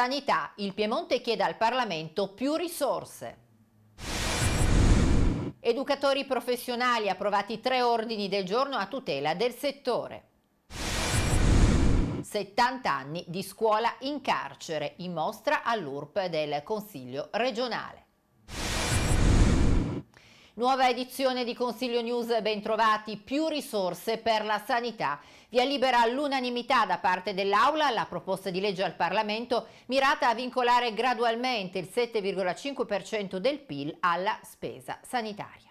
Sanità, il Piemonte chiede al Parlamento più risorse. Educatori professionali approvati tre ordini del giorno a tutela del settore. 70 anni di scuola in carcere in mostra all'URP del Consiglio regionale. Nuova edizione di Consiglio News, bentrovati, più risorse per la sanità. Via libera l'unanimità da parte dell'Aula la proposta di legge al Parlamento mirata a vincolare gradualmente il 7,5% del PIL alla spesa sanitaria.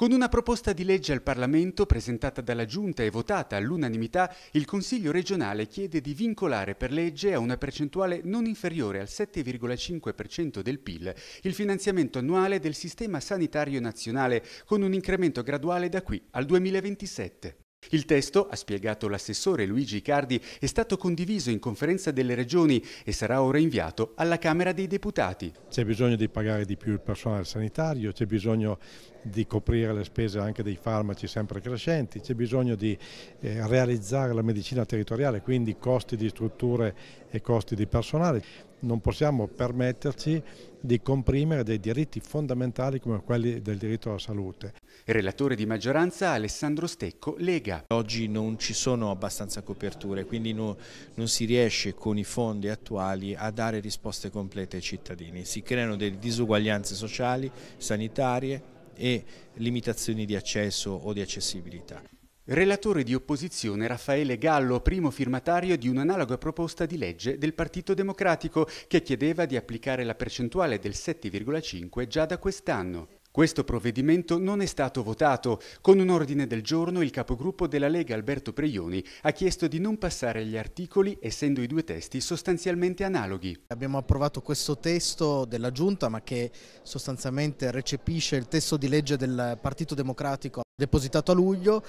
Con una proposta di legge al Parlamento presentata dalla Giunta e votata all'unanimità, il Consiglio regionale chiede di vincolare per legge a una percentuale non inferiore al 7,5% del PIL il finanziamento annuale del Sistema Sanitario Nazionale con un incremento graduale da qui al 2027. Il testo, ha spiegato l'assessore Luigi Cardi, è stato condiviso in conferenza delle regioni e sarà ora inviato alla Camera dei Deputati. C'è bisogno di pagare di più il personale sanitario, c'è bisogno di coprire le spese anche dei farmaci sempre crescenti, c'è bisogno di eh, realizzare la medicina territoriale, quindi costi di strutture e costi di personale. Non possiamo permetterci di comprimere dei diritti fondamentali come quelli del diritto alla salute relatore di maggioranza Alessandro Stecco Lega. Oggi non ci sono abbastanza coperture, quindi no, non si riesce con i fondi attuali a dare risposte complete ai cittadini. Si creano delle disuguaglianze sociali, sanitarie e limitazioni di accesso o di accessibilità. Relatore di opposizione Raffaele Gallo, primo firmatario di un'analoga proposta di legge del Partito Democratico che chiedeva di applicare la percentuale del 7,5 già da quest'anno. Questo provvedimento non è stato votato. Con un ordine del giorno il capogruppo della Lega Alberto Preioni ha chiesto di non passare gli articoli essendo i due testi sostanzialmente analoghi. Abbiamo approvato questo testo della Giunta ma che sostanzialmente recepisce il testo di legge del Partito Democratico depositato a luglio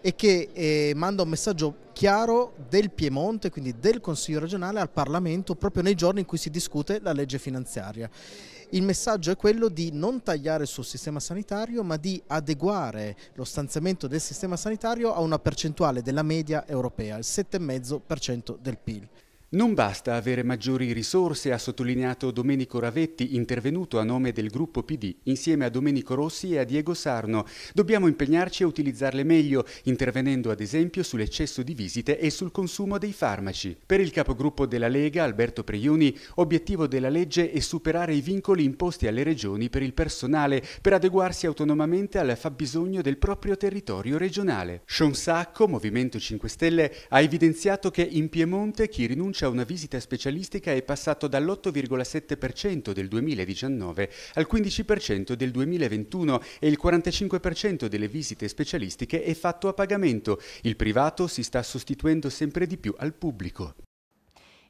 e che eh, manda un messaggio chiaro del Piemonte, quindi del Consiglio regionale al Parlamento proprio nei giorni in cui si discute la legge finanziaria. Il messaggio è quello di non tagliare sul sistema sanitario ma di adeguare lo stanziamento del sistema sanitario a una percentuale della media europea, il 7,5% del PIL. Non basta avere maggiori risorse, ha sottolineato Domenico Ravetti, intervenuto a nome del gruppo PD, insieme a Domenico Rossi e a Diego Sarno. Dobbiamo impegnarci a utilizzarle meglio, intervenendo ad esempio sull'eccesso di visite e sul consumo dei farmaci. Per il capogruppo della Lega, Alberto Preioni, obiettivo della legge è superare i vincoli imposti alle regioni per il personale, per adeguarsi autonomamente al fabbisogno del proprio territorio regionale. Sean Sacco, Movimento 5 Stelle, ha evidenziato che in Piemonte chi rinuncia a una visita specialistica è passato dall'8,7% del 2019 al 15% del 2021 e il 45% delle visite specialistiche è fatto a pagamento. Il privato si sta sostituendo sempre di più al pubblico.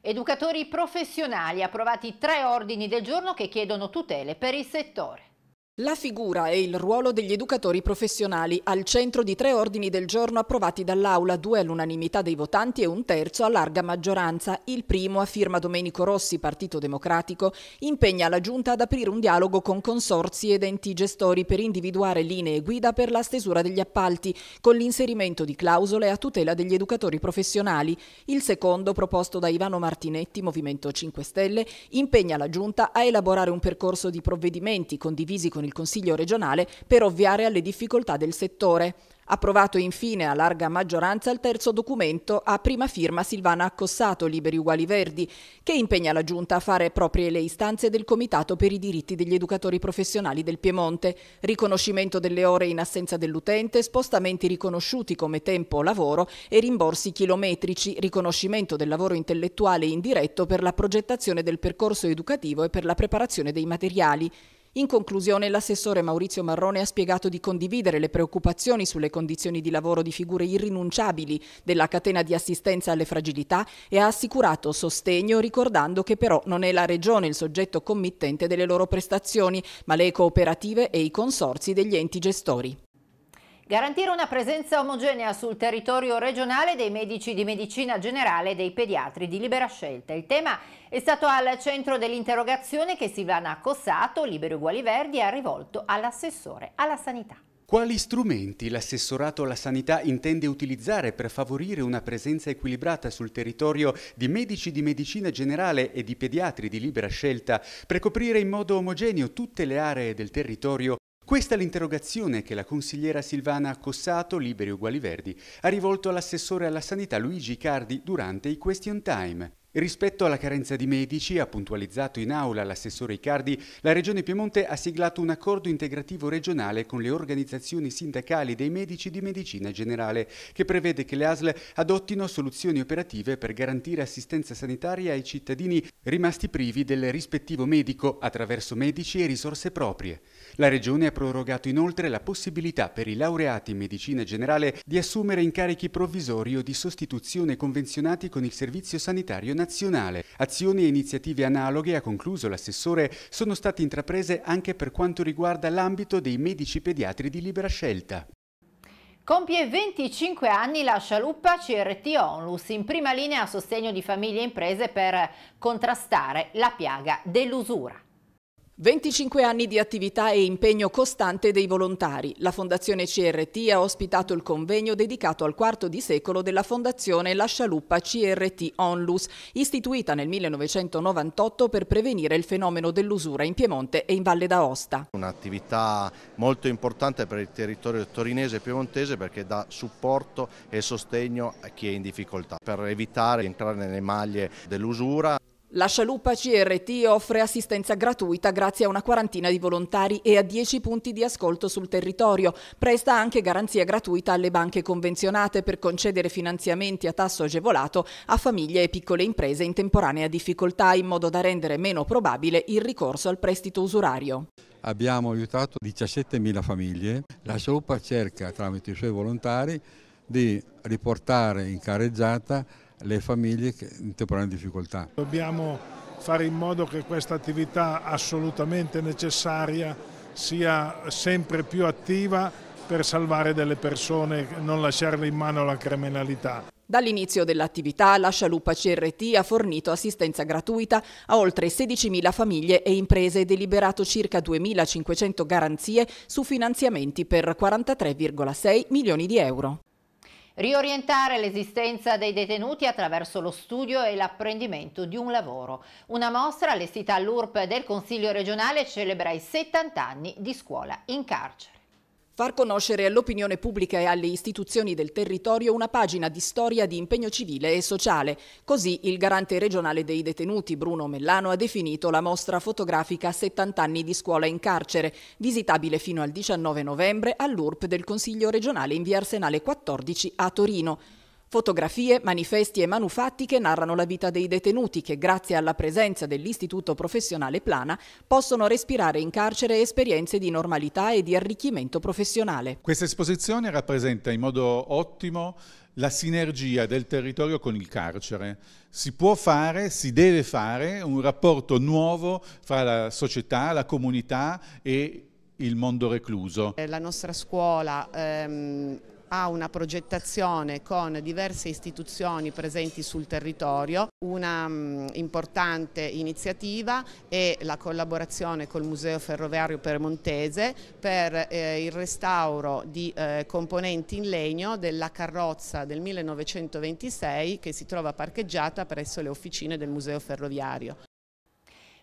Educatori professionali approvati tre ordini del giorno che chiedono tutele per il settore. La figura e il ruolo degli educatori professionali al centro di tre ordini del giorno approvati dall'Aula, due all'unanimità dei votanti e un terzo a larga maggioranza. Il primo, a firma Domenico Rossi, Partito Democratico, impegna la Giunta ad aprire un dialogo con consorzi ed enti gestori per individuare linee guida per la stesura degli appalti, con l'inserimento di clausole a tutela degli educatori professionali. Il secondo, proposto da Ivano Martinetti, Movimento 5 Stelle, impegna la Giunta a elaborare un percorso di provvedimenti condivisi con il Consiglio regionale per ovviare alle difficoltà del settore. Approvato infine a larga maggioranza il terzo documento a prima firma Silvana Accossato, Liberi Uguali Verdi, che impegna la Giunta a fare proprie le istanze del Comitato per i diritti degli educatori professionali del Piemonte, riconoscimento delle ore in assenza dell'utente, spostamenti riconosciuti come tempo lavoro e rimborsi chilometrici, riconoscimento del lavoro intellettuale indiretto per la progettazione del percorso educativo e per la preparazione dei materiali. In conclusione, l'assessore Maurizio Marrone ha spiegato di condividere le preoccupazioni sulle condizioni di lavoro di figure irrinunciabili della catena di assistenza alle fragilità e ha assicurato sostegno ricordando che però non è la Regione il soggetto committente delle loro prestazioni, ma le cooperative e i consorzi degli enti gestori. Garantire una presenza omogenea sul territorio regionale dei medici di medicina generale e dei pediatri di libera scelta. Il tema è stato al centro dell'interrogazione che Silvana Cossato, Liberi Uguali Verdi, ha rivolto all'assessore alla sanità. Quali strumenti l'assessorato alla sanità intende utilizzare per favorire una presenza equilibrata sul territorio di medici di medicina generale e di pediatri di libera scelta, per coprire in modo omogeneo tutte le aree del territorio questa è l'interrogazione che la consigliera Silvana Cossato, Liberi Uguali Verdi, ha rivolto all'assessore alla sanità Luigi Cardi durante i question time. Rispetto alla carenza di medici, ha puntualizzato in aula l'assessore Icardi, la Regione Piemonte ha siglato un accordo integrativo regionale con le organizzazioni sindacali dei medici di medicina generale, che prevede che le ASL adottino soluzioni operative per garantire assistenza sanitaria ai cittadini rimasti privi del rispettivo medico attraverso medici e risorse proprie. La Regione ha prorogato inoltre la possibilità per i laureati in medicina generale di assumere incarichi provvisori o di sostituzione convenzionati con il Servizio Sanitario Nazionale nazionale. Azioni e iniziative analoghe, ha concluso l'assessore, sono state intraprese anche per quanto riguarda l'ambito dei medici pediatri di libera scelta. Compie 25 anni la scialuppa CRT Onlus, in prima linea a sostegno di famiglie e imprese per contrastare la piaga dell'usura. 25 anni di attività e impegno costante dei volontari. La Fondazione CRT ha ospitato il convegno dedicato al quarto di secolo della Fondazione La Scialuppa CRT Onlus, istituita nel 1998 per prevenire il fenomeno dell'usura in Piemonte e in Valle d'Aosta. Un'attività molto importante per il territorio torinese e piemontese perché dà supporto e sostegno a chi è in difficoltà per evitare di entrare nelle maglie dell'usura. La scialuppa CRT offre assistenza gratuita grazie a una quarantina di volontari e a 10 punti di ascolto sul territorio. Presta anche garanzia gratuita alle banche convenzionate per concedere finanziamenti a tasso agevolato a famiglie e piccole imprese in temporanea difficoltà in modo da rendere meno probabile il ricorso al prestito usurario. Abbiamo aiutato 17.000 famiglie. La scialuppa cerca tramite i suoi volontari di riportare in careggiata le famiglie in temporanea difficoltà. Dobbiamo fare in modo che questa attività assolutamente necessaria sia sempre più attiva per salvare delle persone, non lasciarle in mano alla criminalità. Dall'inizio dell'attività la Scialuppa CRT ha fornito assistenza gratuita a oltre 16.000 famiglie e imprese e deliberato circa 2.500 garanzie su finanziamenti per 43,6 milioni di euro. Riorientare l'esistenza dei detenuti attraverso lo studio e l'apprendimento di un lavoro. Una mostra allestita all'URP del Consiglio regionale celebra i 70 anni di scuola in carcere. Far conoscere all'opinione pubblica e alle istituzioni del territorio una pagina di storia di impegno civile e sociale. Così il garante regionale dei detenuti Bruno Mellano ha definito la mostra fotografica 70 anni di scuola in carcere, visitabile fino al 19 novembre all'URP del Consiglio regionale in via Arsenale 14 a Torino. Fotografie, manifesti e manufatti che narrano la vita dei detenuti che grazie alla presenza dell'Istituto Professionale Plana possono respirare in carcere esperienze di normalità e di arricchimento professionale. Questa esposizione rappresenta in modo ottimo la sinergia del territorio con il carcere. Si può fare, si deve fare un rapporto nuovo fra la società, la comunità e il mondo recluso. Eh, la nostra scuola ehm ha una progettazione con diverse istituzioni presenti sul territorio, una mm, importante iniziativa è la collaborazione col Museo Ferroviario Piemontese per eh, il restauro di eh, componenti in legno della carrozza del 1926 che si trova parcheggiata presso le officine del Museo Ferroviario.